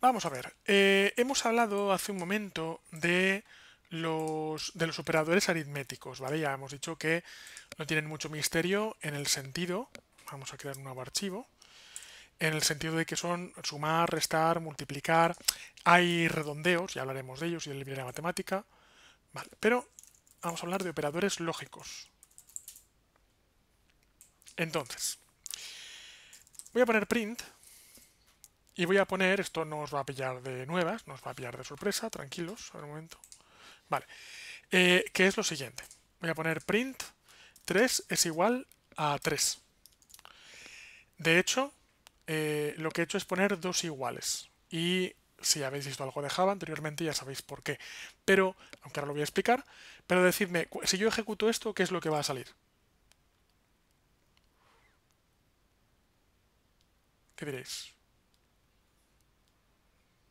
Vamos a ver, eh, hemos hablado hace un momento de los, de los operadores aritméticos, ¿vale? Ya hemos dicho que no tienen mucho misterio en el sentido, vamos a crear un nuevo archivo, en el sentido de que son sumar, restar, multiplicar, hay redondeos, ya hablaremos de ellos y de librería matemática, ¿vale? Pero vamos a hablar de operadores lógicos. Entonces, voy a poner print y voy a poner, esto no os va a pillar de nuevas, nos va a pillar de sorpresa, tranquilos, a un momento. Vale, eh, que es lo siguiente. Voy a poner print 3 es igual a 3. De hecho, eh, lo que he hecho es poner dos iguales. Y si habéis visto algo de Java anteriormente ya sabéis por qué. Pero, aunque ahora lo voy a explicar, pero decidme, si yo ejecuto esto, ¿qué es lo que va a salir? ¿Qué diréis?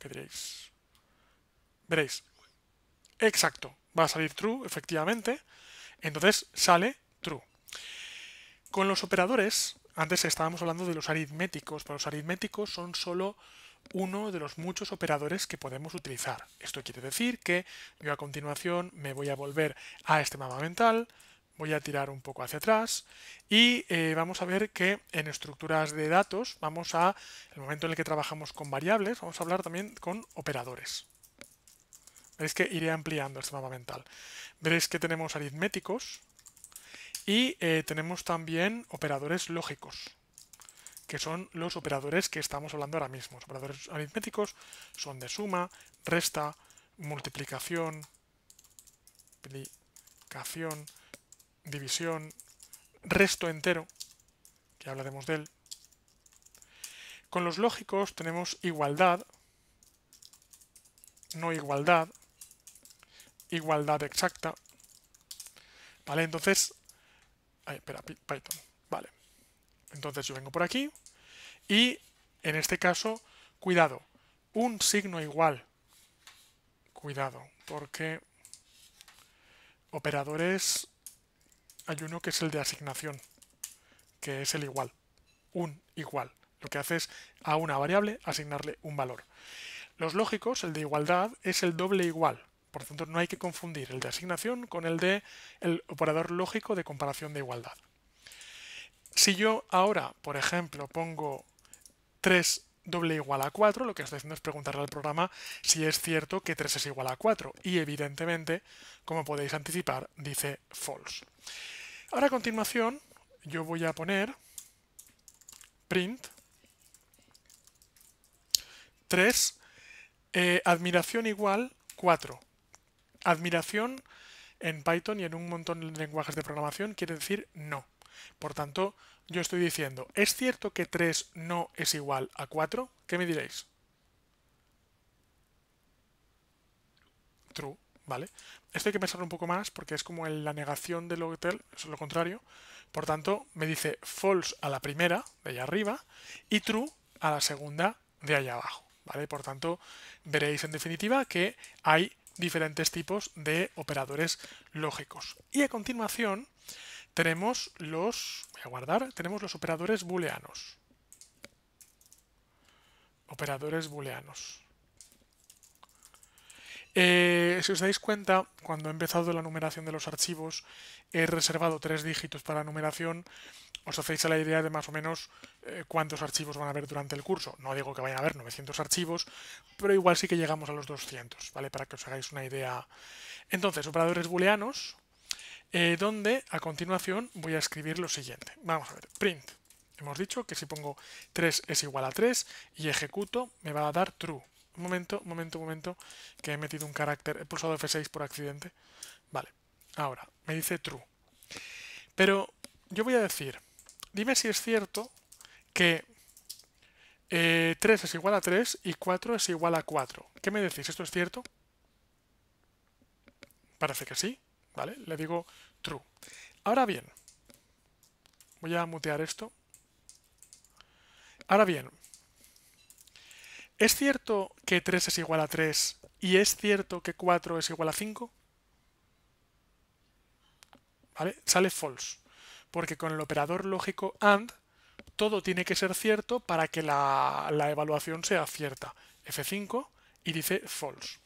¿Qué diréis. Veréis. Exacto. Va a salir true, efectivamente. Entonces sale true. Con los operadores, antes estábamos hablando de los aritméticos, pero los aritméticos son solo uno de los muchos operadores que podemos utilizar. Esto quiere decir que yo a continuación me voy a volver a este mapa mental, voy a tirar un poco hacia atrás y eh, vamos a ver que en estructuras de datos vamos a, el momento en el que trabajamos con variables, vamos a hablar también con operadores. Veréis que iré ampliando este mapa mental. Veréis que tenemos aritméticos y eh, tenemos también operadores lógicos que son los operadores que estamos hablando ahora mismo. Los operadores aritméticos son de suma, resta, multiplicación, multiplicación, división resto entero, que hablaremos de él. Con los lógicos tenemos igualdad, no igualdad, igualdad exacta. Vale, entonces... Ay, espera, Python. Vale. Entonces yo vengo por aquí y en este caso, cuidado, un signo igual. Cuidado, porque operadores hay uno que es el de asignación, que es el igual, un igual. Lo que hace es a una variable asignarle un valor. Los lógicos, el de igualdad, es el doble igual. Por tanto, no hay que confundir el de asignación con el de el operador lógico de comparación de igualdad. Si yo ahora, por ejemplo, pongo 3 doble igual a 4, lo que estoy haciendo es preguntarle al programa si es cierto que 3 es igual a 4. Y evidentemente, como podéis anticipar, dice false. Ahora a continuación yo voy a poner print 3, eh, admiración igual 4. Admiración en Python y en un montón de lenguajes de programación quiere decir no. Por tanto, yo estoy diciendo, ¿es cierto que 3 no es igual a 4? ¿Qué me diréis? True. Esto hay que pensarlo un poco más porque es como la negación del hotel, es lo contrario. Por tanto, me dice false a la primera, de allá arriba, y true a la segunda, de allá abajo, ¿vale? Por tanto, veréis en definitiva que hay diferentes tipos de operadores lógicos. Y a continuación tenemos los, voy a guardar, tenemos los operadores booleanos. Operadores booleanos. Eh, si os dais cuenta, cuando he empezado la numeración de los archivos, he reservado tres dígitos para numeración. Os hacéis la idea de más o menos eh, cuántos archivos van a haber durante el curso. No digo que vayan a haber 900 archivos, pero igual sí que llegamos a los 200, ¿vale? Para que os hagáis una idea. Entonces, operadores booleanos, eh, donde a continuación voy a escribir lo siguiente. Vamos a ver, print. Hemos dicho que si pongo 3 es igual a 3 y ejecuto, me va a dar true momento, momento, momento, que he metido un carácter, he pulsado F6 por accidente. Vale, ahora, me dice true. Pero yo voy a decir, dime si es cierto que 3 eh, es igual a 3 y 4 es igual a 4. ¿Qué me decís? ¿Esto es cierto? Parece que sí, ¿vale? Le digo true. Ahora bien, voy a mutear esto. Ahora bien, ¿Es cierto que 3 es igual a 3 y es cierto que 4 es igual a 5? ¿Vale? Sale false. Porque con el operador lógico AND todo tiene que ser cierto para que la, evaluación sea cierta. F5 y dice false.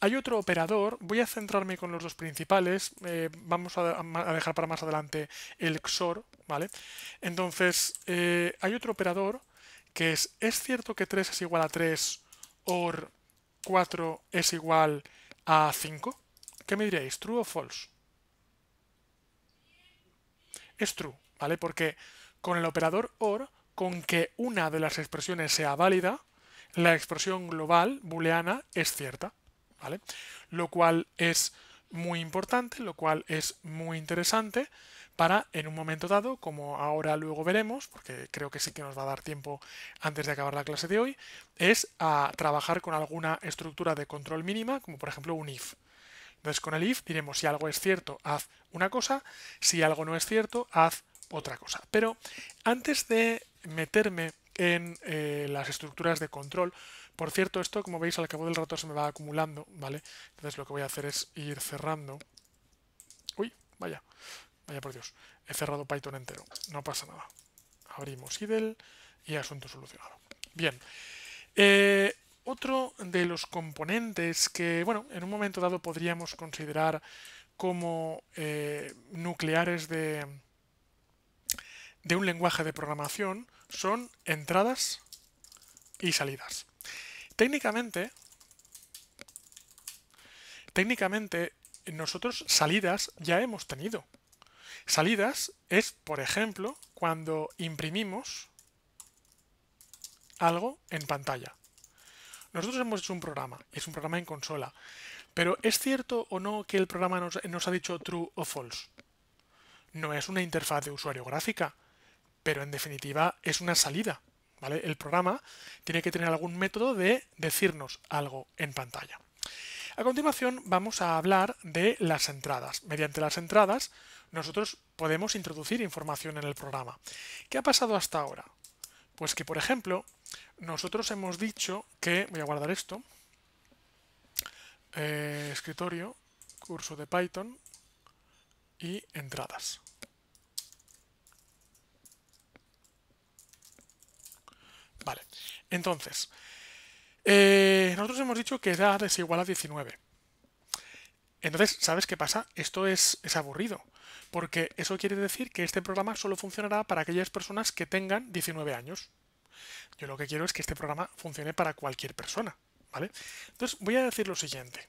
Hay otro operador, voy a centrarme con los dos principales, eh, vamos a, dejar para más adelante el XOR, ¿vale? Entonces, eh, hay otro operador que es, ¿es cierto que 3 es igual a 3 or 4 es igual a 5? ¿Qué me diréis? ¿True o false? Es true, ¿vale? Porque con el operador or, con que una de las expresiones sea válida, la expresión global booleana es cierta, ¿vale? Lo cual es muy importante, lo cual es muy interesante, para en un momento dado, como ahora luego veremos, porque creo que sí que nos va a dar tiempo antes de acabar la clase de hoy, es a trabajar con alguna estructura de control mínima, como por ejemplo un if. Entonces con el if diremos si algo es cierto, haz una cosa, si algo no es cierto, haz otra cosa. Pero antes de meterme en eh, las estructuras de control. Por cierto, esto como veis al cabo del rato se me va acumulando, ¿vale? Entonces lo que voy a hacer es ir cerrando. Uy, vaya, Vaya por Dios, he cerrado Python entero, no pasa nada. Abrimos IDEL y asunto solucionado. Bien, eh, otro de los componentes que, bueno, en un momento dado podríamos considerar como eh, nucleares de, de un lenguaje de programación son entradas y salidas. Técnicamente, técnicamente nosotros salidas ya hemos tenido. Salidas es, por ejemplo, cuando imprimimos algo en pantalla. Nosotros hemos hecho un programa, es un programa en consola, pero ¿es cierto o no que el programa nos, ha dicho true o false? No es una interfaz de usuario gráfica, pero en definitiva es una salida. ¿vale? El programa tiene que tener algún método de decirnos algo en pantalla. A continuación vamos a hablar de las entradas. Mediante las entradas nosotros podemos introducir información en el programa. ¿Qué ha pasado hasta ahora? Pues que, por ejemplo, nosotros hemos dicho que, voy a guardar esto, eh, escritorio, curso de Python y entradas. Vale, entonces, eh, nosotros hemos dicho que edad es igual a 19. Entonces, ¿sabes qué pasa? Esto es aburrido porque eso quiere decir que este programa solo funcionará para aquellas personas que tengan 19 años. Yo lo que quiero es que este programa funcione para cualquier persona, ¿vale? Entonces voy a decir lo siguiente.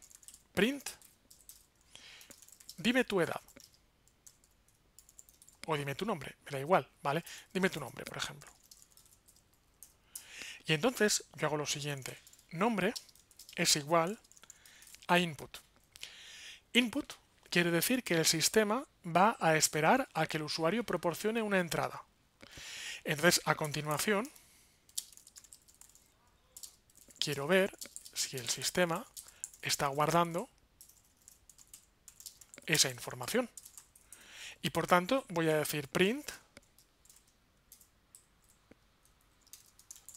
Print, dime tu edad. O dime tu nombre, me da igual, ¿vale? Dime tu nombre, por ejemplo. Y entonces yo hago lo siguiente. Nombre es igual a input. Input quiere decir que el sistema va a esperar a que el usuario proporcione una entrada. Entonces, a continuación, quiero ver si el sistema está guardando esa información. Y por tanto, voy a decir print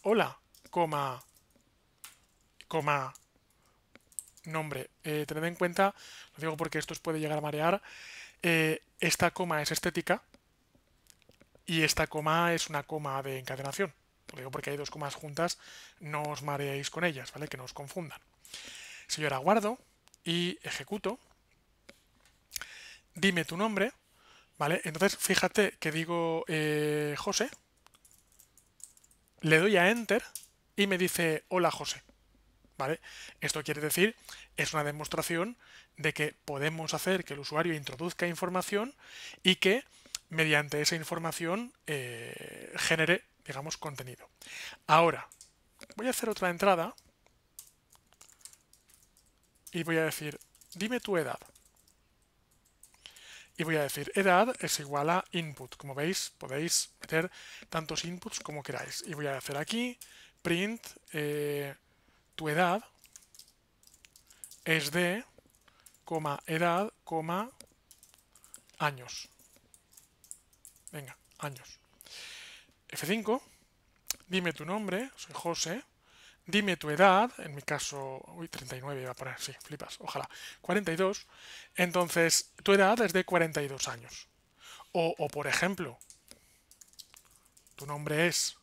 hola, coma, coma nombre. Eh, tened en cuenta, lo digo porque esto os puede llegar a marear, eh, esta coma es estética y esta coma es una coma de encadenación. Lo digo porque hay dos comas juntas, no os mareéis con ellas, ¿vale? Que no os confundan. Si yo ahora guardo y ejecuto, dime tu nombre, ¿vale? Entonces fíjate que digo eh, José, le doy a Enter y me dice hola José. Esto quiere decir, es una demostración de que podemos hacer que el usuario introduzca información y que mediante esa información eh, genere, digamos, contenido. Ahora, voy a hacer otra entrada y voy a decir, dime tu edad. Y voy a decir edad es igual a input. Como veis, podéis meter tantos inputs como queráis. Y voy a hacer aquí print eh, tu edad es de, coma, edad, coma, años. Venga, años. F5, dime tu nombre, soy José, dime tu edad, en mi caso, uy, 39 iba a poner, sí, flipas, ojalá, 42, entonces tu edad es de 42 años. O, o por ejemplo, tu nombre es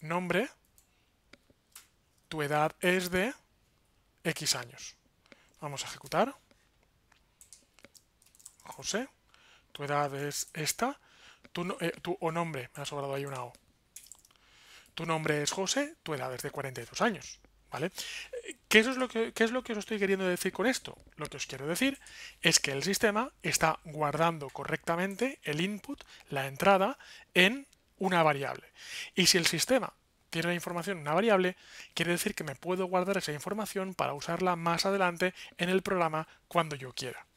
nombre, tu edad es de X años. Vamos a ejecutar. José, tu edad es esta. Eh, tu, o nombre, me ha sobrado ahí una O. Tu nombre es José, tu edad es de 42 años. ¿Vale? ¿Qué, es lo que, ¿Qué es lo que os estoy queriendo decir con esto? Lo que os quiero decir es que el sistema está guardando correctamente el input, la entrada, en una variable. Y si el sistema tiene la información en una variable, quiere decir que me puedo guardar esa información para usarla más adelante en el programa cuando yo quiera.